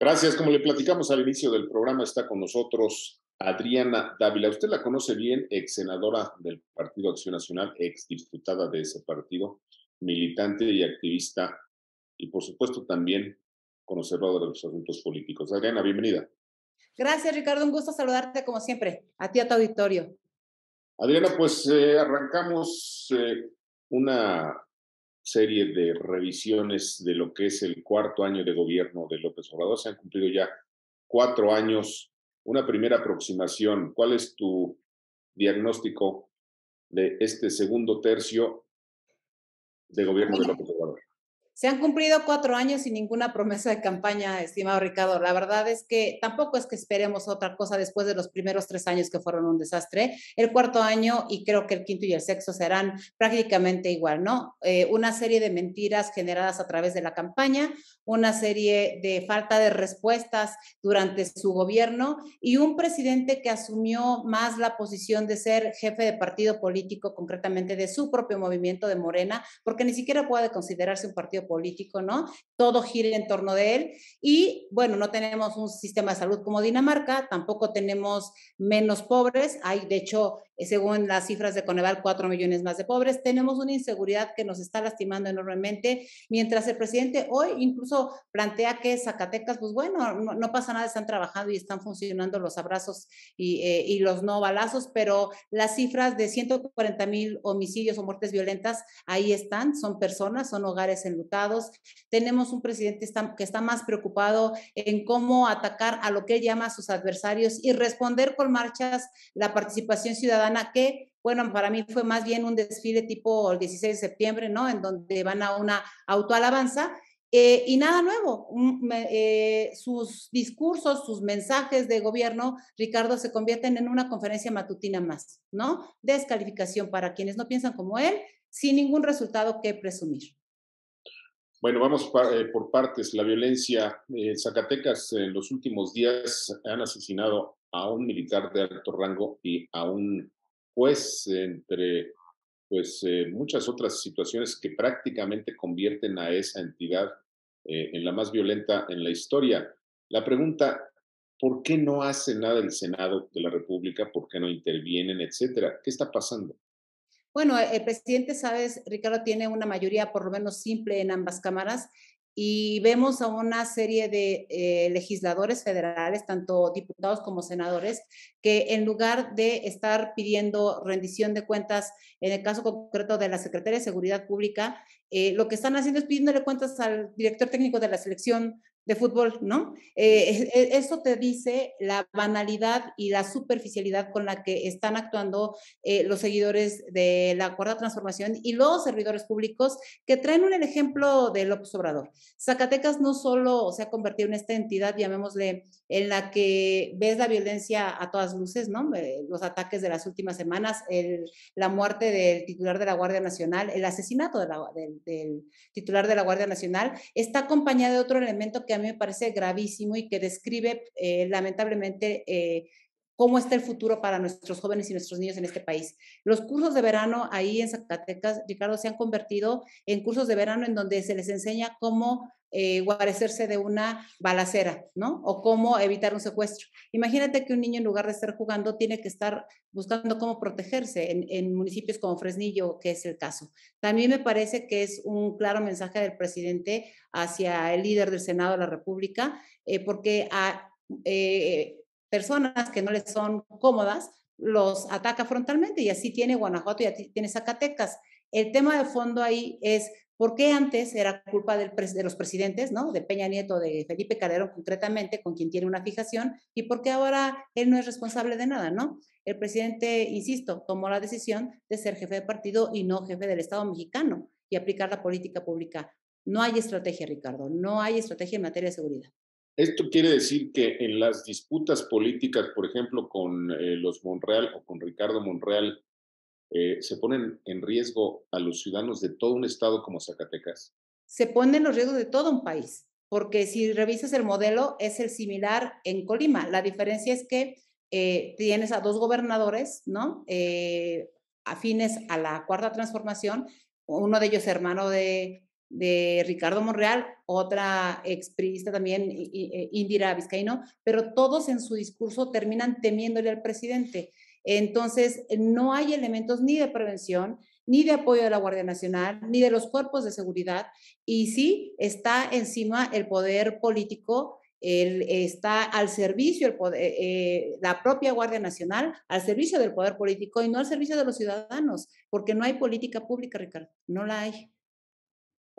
Gracias. Como le platicamos al inicio del programa, está con nosotros Adriana Dávila. Usted la conoce bien, ex senadora del Partido Acción Nacional, ex diputada de ese partido, militante y activista, y por supuesto también conocedora de los asuntos políticos. Adriana, bienvenida. Gracias, Ricardo. Un gusto saludarte como siempre, a ti, a tu auditorio. Adriana, pues eh, arrancamos eh, una serie de revisiones de lo que es el cuarto año de gobierno de López Obrador. Se han cumplido ya cuatro años. Una primera aproximación. ¿Cuál es tu diagnóstico de este segundo tercio de gobierno de López Obrador? Se han cumplido cuatro años sin ninguna promesa de campaña, estimado Ricardo. La verdad es que tampoco es que esperemos otra cosa después de los primeros tres años que fueron un desastre. El cuarto año y creo que el quinto y el sexto serán prácticamente igual, ¿no? Eh, una serie de mentiras generadas a través de la campaña, una serie de falta de respuestas durante su gobierno y un presidente que asumió más la posición de ser jefe de partido político, concretamente de su propio movimiento de Morena, porque ni siquiera puede considerarse un partido político, ¿no? Todo gira en torno de él. Y bueno, no tenemos un sistema de salud como Dinamarca, tampoco tenemos menos pobres. Hay, de hecho, eh, según las cifras de Coneval, cuatro millones más de pobres. Tenemos una inseguridad que nos está lastimando enormemente, mientras el presidente hoy incluso plantea que Zacatecas, pues bueno, no, pasa nada, están trabajando y están funcionando los abrazos y, eh, los no balazos, pero las cifras de 140 mil homicidios o muertes violentas ahí están, son personas, son hogares en enlutados tenemos un presidente que está más preocupado en cómo atacar a lo que él llama a sus adversarios y responder con marchas la participación ciudadana que bueno, para mí fue más bien un desfile tipo el 16 de septiembre, ¿no? En donde van a una autoalabanza. Eh, y nada nuevo, eh, sus discursos, sus mensajes de gobierno, Ricardo, se convierten en una conferencia matutina más, ¿no? Descalificación para quienes no piensan como él, sin ningún resultado que presumir. Bueno, vamos eh, por partes. La violencia. Eh, en Zacatecas en los últimos días han asesinado a un militar de alto rango y a un juez entre pues eh, muchas otras situaciones que prácticamente convierten a esa entidad en la más violenta en la historia. La pregunta, ¿por qué no hace nada el Senado de la República? ¿Por qué no intervienen, etcétera? ¿Qué está pasando? Bueno, e, el presidente, sabes, Ricardo tiene una mayoría por lo menos simple en ambas cámaras y vemos a una serie de eh, legisladores federales, tanto diputados como senadores, que en lugar de estar pidiendo rendición de cuentas, en el caso concreto de la Secretaría de Seguridad Pública, eh, lo que están haciendo es pidiéndole cuentas al director técnico de la selección de fútbol, ¿no? Eh, e, eso te dice la banalidad y la superficialidad con la que están actuando eh, los seguidores de la Cuarta Transformación y los servidores públicos que traen un ejemplo de López Obrador. Zacatecas no solo se ha convertido en esta entidad, llamémosle, en la que ves la violencia a todas luces, ¿no? Eh, los ataques de las últimas semanas, la muerte del titular de la Guardia Nacional, el asesinato de del, del titular de la Guardia Nacional, está acompañado de otro elemento que me parece gravísimo y que describe eh, lamentablemente eh, cómo está el futuro para nuestros jóvenes y nuestros niños en este país. Los cursos de verano ahí en Zacatecas, Ricardo, se han convertido en cursos de verano en donde se les enseña cómo eh, guarecerse de una balacera, ¿no? O cómo evitar un secuestro. Imagínate que un niño en lugar de estar jugando tiene que estar buscando cómo protegerse en, municipios como Fresnillo, que es el caso. También me parece que es un claro mensaje del presidente hacia el líder del Senado de la República, eh, porque a eh, personas que no les son cómodas los ataca frontalmente y así tiene Guanajuato y así tiene Zacatecas. El tema de fondo ahí es ¿Por qué antes era culpa de los presidentes, ¿no? de Peña Nieto, de Felipe Calderón concretamente, con quien tiene una fijación? ¿Y por qué ahora él no es responsable de nada? ¿no? El presidente, insisto, tomó la decisión de ser jefe de partido y no jefe del Estado mexicano y aplicar la política pública. No hay estrategia, Ricardo, no hay estrategia en materia de seguridad. Esto quiere decir que en las disputas políticas, por ejemplo, con eh, los Monreal o con Ricardo Monreal, eh, se ponen en riesgo a los ciudadanos de todo un estado como Zacatecas? Se ponen en riesgo de todo un país, porque si revisas el modelo es el similar en Colima. La diferencia es que eh, tienes a dos gobernadores, ¿no? Eh, afines a la cuarta transformación, uno de ellos hermano de, Ricardo Monreal, otra exprimista también, Indira Vizcaíno, pero todos en su discurso terminan temiéndole al presidente. Entonces, no hay elementos ni de prevención, ni de apoyo de la Guardia Nacional, ni de los cuerpos de seguridad. Y sí, está encima el poder político el, está al servicio, eh, la propia Guardia Nacional, al servicio del poder político y no al servicio de los ciudadanos, porque no hay política pública, Ricardo, no la hay.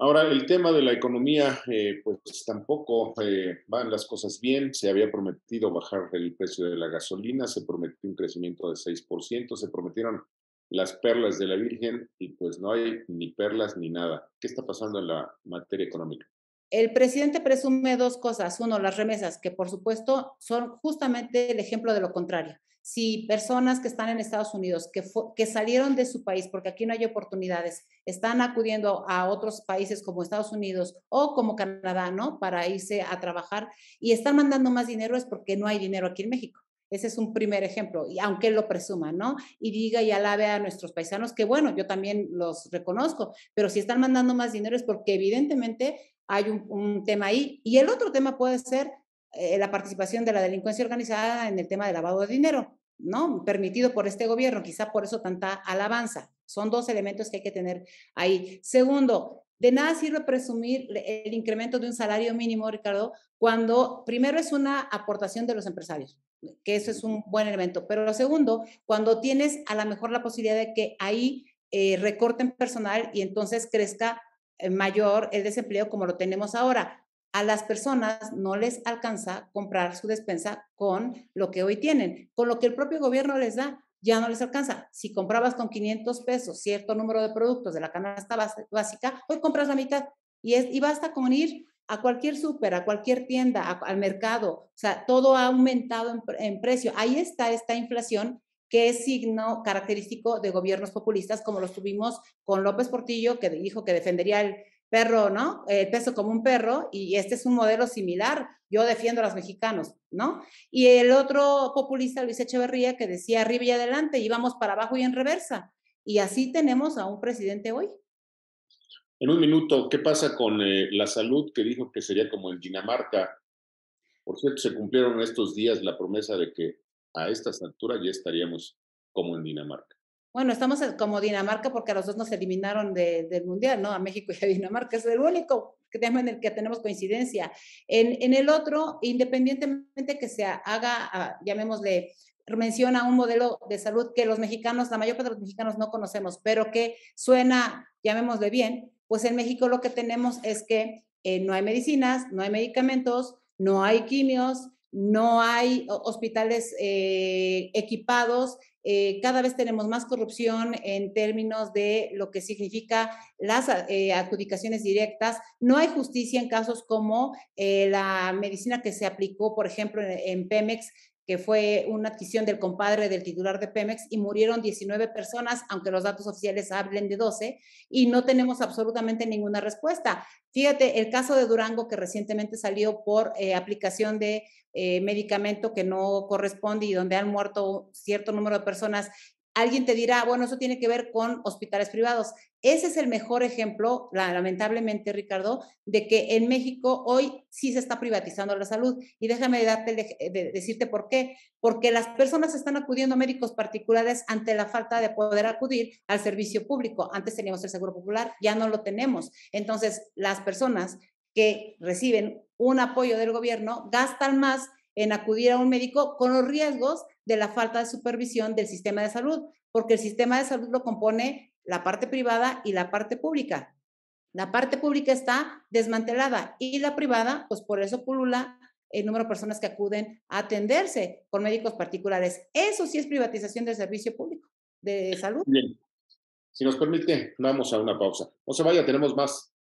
Ahora, el tema de la economía, eh, pues tampoco eh, van las cosas bien. Se había prometido bajar el precio de la gasolina, se prometió un crecimiento de 6%, se prometieron las perlas de la Virgen y pues no hay ni perlas ni nada. ¿Qué está pasando en la materia económica? El presidente presume dos cosas. Uno, las remesas, que por supuesto son justamente el ejemplo de lo contrario si personas que están en Estados Unidos, que, que salieron de su país porque aquí no hay oportunidades, están acudiendo a otros países como Estados Unidos o como Canadá, ¿no? Para irse a trabajar y están mandando más dinero es porque no hay dinero aquí en México. Ese es un primer ejemplo, y aunque lo presuma, ¿no? Y diga y alabe a nuestros paisanos, que bueno, yo también los reconozco, pero si están mandando más dinero es porque evidentemente hay un tema ahí. Y el otro tema puede ser eh, la participación de la delincuencia organizada en el tema del lavado de dinero, ¿no? Permitido por este gobierno, quizá por eso tanta alabanza. Son dos elementos que hay que tener ahí. Segundo, de nada sirve presumir el incremento de un salario mínimo, Ricardo, cuando primero es una aportación de los empresarios, que eso es un buen elemento, pero lo segundo, cuando tienes a lo mejor la posibilidad de que ahí eh, recorten personal y entonces crezca eh, mayor el desempleo como lo tenemos ahora a las personas no les alcanza comprar su despensa con lo que hoy tienen, con lo que el propio gobierno les da, ya no les alcanza. Si comprabas con 500 pesos cierto número de productos de la canasta básica, hoy compras la mitad y, es, y basta con ir a cualquier súper, a cualquier tienda, al mercado, o sea, todo ha aumentado en, en precio. Ahí está esta inflación que es signo característico de gobiernos populistas, como los tuvimos con López Portillo, que dijo que defendería el, perro, ¿no? El eh, peso como un perro y este es un modelo similar. Yo defiendo a los mexicanos, ¿no? Y el otro populista, Luis Echeverría, que decía arriba y adelante, íbamos para abajo y en reversa. Y así tenemos a un presidente hoy. En un minuto, ¿qué pasa con eh, la salud que dijo que sería como en Dinamarca? Por cierto, se cumplieron estos días la promesa de que a estas alturas ya estaríamos como en Dinamarca. Bueno, estamos como Dinamarca porque a los dos nos eliminaron del Mundial, ¿no? A México y a Dinamarca. Es el único tema en el que tenemos coincidencia. En, en el otro, independientemente que se haga, ah, llamémosle, menciona un modelo de salud que los mexicanos, la mayor parte de los mexicanos no conocemos, pero que suena, llamémosle bien, pues en México lo que tenemos es que eh, no hay medicinas, no hay medicamentos, no hay quimios, no hay hospitales eh, equipados eh, cada vez tenemos más corrupción en términos de lo que significa las eh, adjudicaciones directas. No hay justicia en casos como eh, la medicina que se aplicó, por ejemplo, en, en Pemex, que fue una adquisición del compadre del titular de Pemex, y murieron 19 personas, aunque los datos oficiales hablen de 12, y no tenemos absolutamente ninguna respuesta. Fíjate, el caso de Durango, que recientemente salió por eh, aplicación de eh, medicamento que no corresponde y donde han muerto cierto número de personas Alguien te dirá, bueno, eso tiene que ver con hospitales privados. Ese es el mejor ejemplo, lamentablemente, Ricardo, de que en México hoy sí se está privatizando la salud. Y déjame darte, decirte por qué. Porque las personas están acudiendo a médicos particulares ante la falta de poder acudir al servicio público. Antes teníamos el Seguro Popular, ya no lo tenemos. Entonces, las personas que reciben un apoyo del gobierno gastan más en acudir a un médico con los riesgos de la falta de supervisión del sistema de salud, porque el sistema de salud lo compone la parte privada y la parte pública. La parte pública está desmantelada y la privada, pues por eso pulula el número de personas que acuden a atenderse con médicos particulares. Eso sí es privatización del servicio público de salud. Bien. Si nos permite, vamos a una pausa. No se vaya, tenemos más.